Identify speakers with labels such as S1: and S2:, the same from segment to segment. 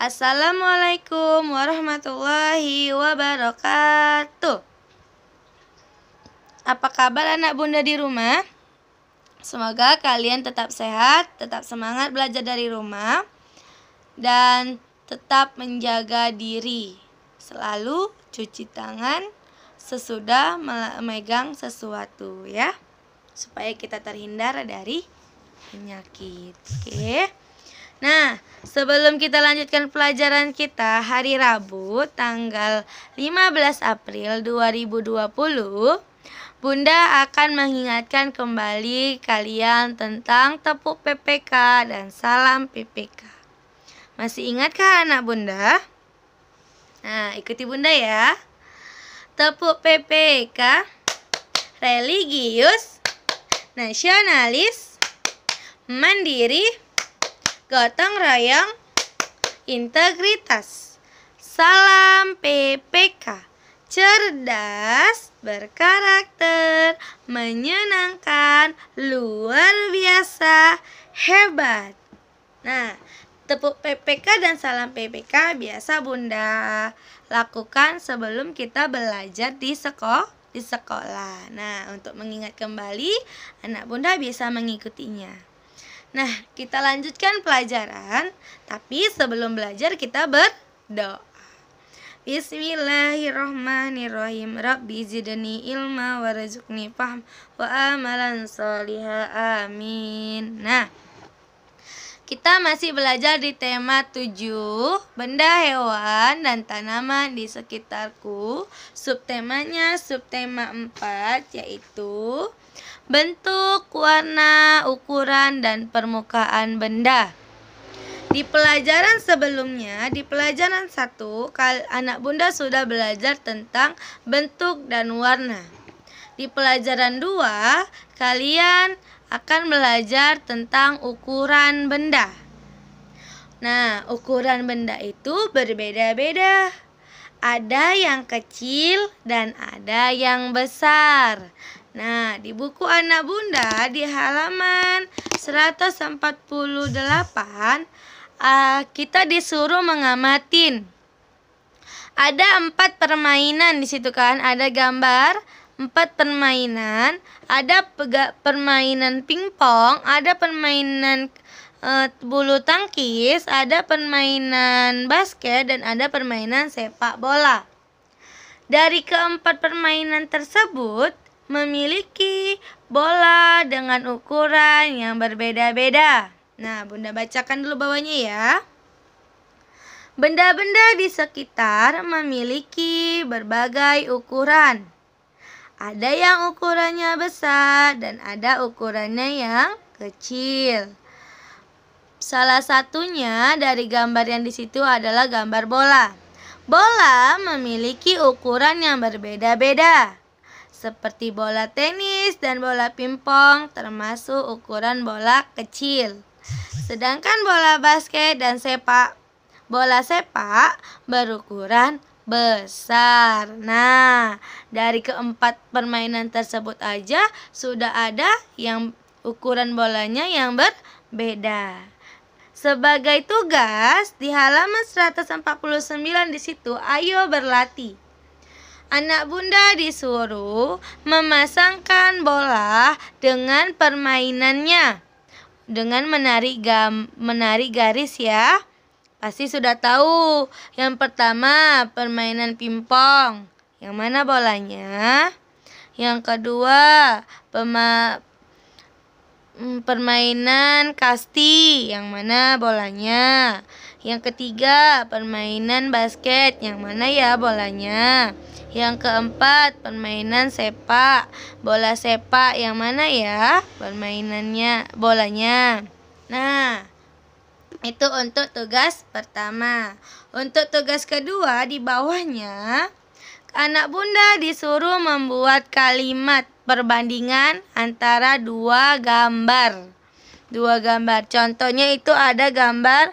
S1: Assalamualaikum warahmatullahi wabarakatuh. Apa kabar anak bunda di rumah? Semoga kalian tetap sehat, tetap semangat belajar dari rumah, dan tetap menjaga diri. Selalu cuci tangan sesudah memegang sesuatu ya, supaya kita terhindar dari penyakit. Oke. Okay. Nah, sebelum kita lanjutkan pelajaran kita hari Rabu tanggal 15 April 2020, Bunda akan mengingatkan kembali kalian tentang tepuk PPK dan salam PPK. Masih ingatkah anak Bunda? Nah, ikuti Bunda ya. Tepuk PPK religius nasionalis mandiri gotong royong, integritas. Salam PPK, cerdas, berkarakter, menyenangkan, luar biasa, hebat. Nah, tepuk PPK dan salam PPK biasa Bunda lakukan sebelum kita belajar di sekolah di sekolah. Nah, untuk mengingat kembali, anak Bunda bisa mengikutinya. Nah, kita lanjutkan pelajaran, tapi sebelum belajar kita berdoa. Bismillahirrahmanirrahim. Rabbi zidni ilma warzuqni fahm wa amalan salihah. Amin. Nah, kita masih belajar di tema 7 Benda hewan dan tanaman di sekitarku Subtemanya subtema 4 yaitu bentuk, warna, ukuran, dan permukaan benda. Di pelajaran sebelumnya, di pelajaran satu, anak bunda sudah belajar tentang bentuk dan warna. Di pelajaran dua, kalian akan belajar tentang ukuran benda. Nah, ukuran benda itu berbeda-beda. Ada yang kecil dan ada yang besar. Nah, di buku Anak Bunda di halaman 148 uh, eh, kita disuruh mengamatin. Ada empat permainan di situ kan, ada gambar, empat permainan, ada permainan pingpong, ada permainan uh, bulu tangkis, ada permainan basket dan ada permainan sepak bola. Dari keempat permainan tersebut, memiliki bola dengan ukuran yang berbeda-beda. Nah, Bunda bacakan dulu bawahnya ya. Benda-benda di sekitar memiliki berbagai ukuran. Ada yang ukurannya besar dan ada ukurannya yang kecil. Salah satunya dari gambar yang di situ adalah gambar bola. Bola memiliki ukuran yang berbeda-beda seperti bola tenis dan bola pingpong termasuk ukuran bola kecil. Sedangkan bola basket dan sepak bola sepak berukuran besar. Nah, dari keempat permainan tersebut aja sudah ada yang ukuran bolanya yang berbeda. Sebagai tugas di halaman 149 di situ ayo berlatih. Anak bunda disuruh memasangkan bola dengan permainannya dengan menarik gam menarik garis ya. Pasti sudah tahu. Yang pertama, permainan pingpong. Yang mana bolanya? Yang kedua, pema mm, permainan kasti. Yang mana bolanya? Yang ketiga, permainan basket. Yang mana ya bolanya? Yang keempat, permainan sepak. Bola sepak yang mana ya? Permainannya, bolanya. Nah, itu untuk tugas pertama. Untuk tugas kedua di bawahnya, anak bunda disuruh membuat kalimat perbandingan antara dua gambar. Dua gambar. Contohnya itu ada gambar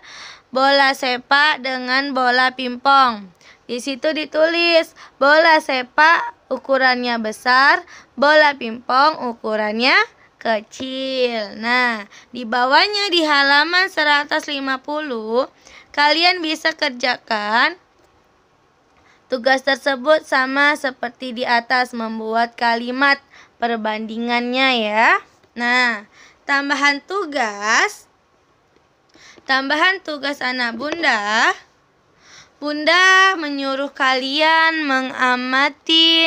S1: bola sepak dengan bola pingpong. Di situ ditulis bola sepak ukurannya besar, bola pingpong ukurannya kecil. Nah, di bawahnya di halaman 150 kalian bisa kerjakan tugas tersebut sama seperti di atas membuat kalimat perbandingannya ya. Nah, tambahan tugas tambahan tugas anak bunda Bunda menyuruh kalian mengamati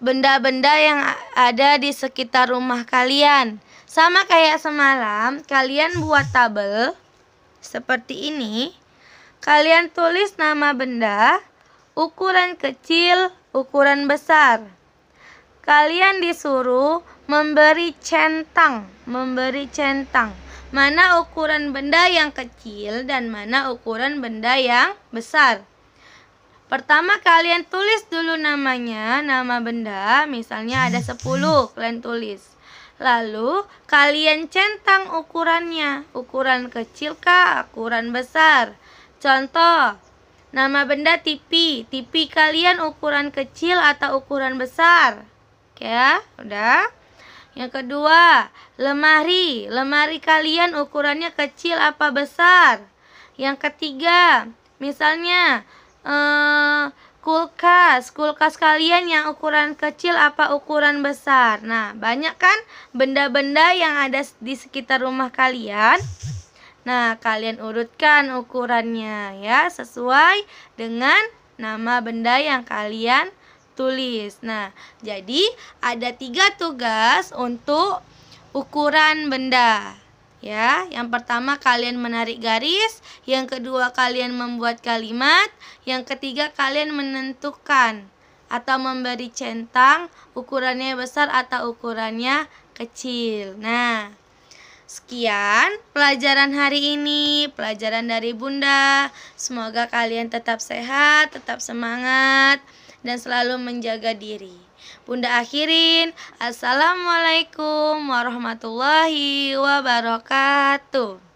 S1: benda-benda yang ada di sekitar rumah kalian. Sama kayak semalam, kalian buat tabel seperti ini. Kalian tulis nama benda, ukuran kecil, ukuran besar. Kalian disuruh memberi centang, memberi centang. Mana ukuran benda yang kecil dan mana ukuran benda yang besar? Pertama kalian tulis dulu namanya, nama benda, misalnya ada 10, kalian tulis. Lalu kalian centang ukurannya, ukuran kecil kah, ukuran besar. Contoh, nama benda tipi, tipi kalian ukuran kecil atau ukuran besar? Ya, udah. Yang kedua, lemari. Lemari kalian ukurannya kecil apa besar? Yang ketiga, misalnya eh, kulkas. Kulkas kalian yang ukuran kecil apa ukuran besar? Nah, banyak kan benda-benda yang ada di sekitar rumah kalian. Nah, kalian urutkan ukurannya ya sesuai dengan nama benda yang kalian tulis. Nah, jadi ada tiga tugas untuk ukuran benda. Ya, yang pertama kalian menarik garis, yang kedua kalian membuat kalimat, yang ketiga kalian menentukan atau memberi centang ukurannya besar atau ukurannya kecil. Nah, Sekian pelajaran hari ini, pelajaran dari Bunda. Semoga kalian tetap sehat, tetap semangat dan selalu menjaga diri. Bunda akhirin, Assalamualaikum warahmatullahi wabarakatuh.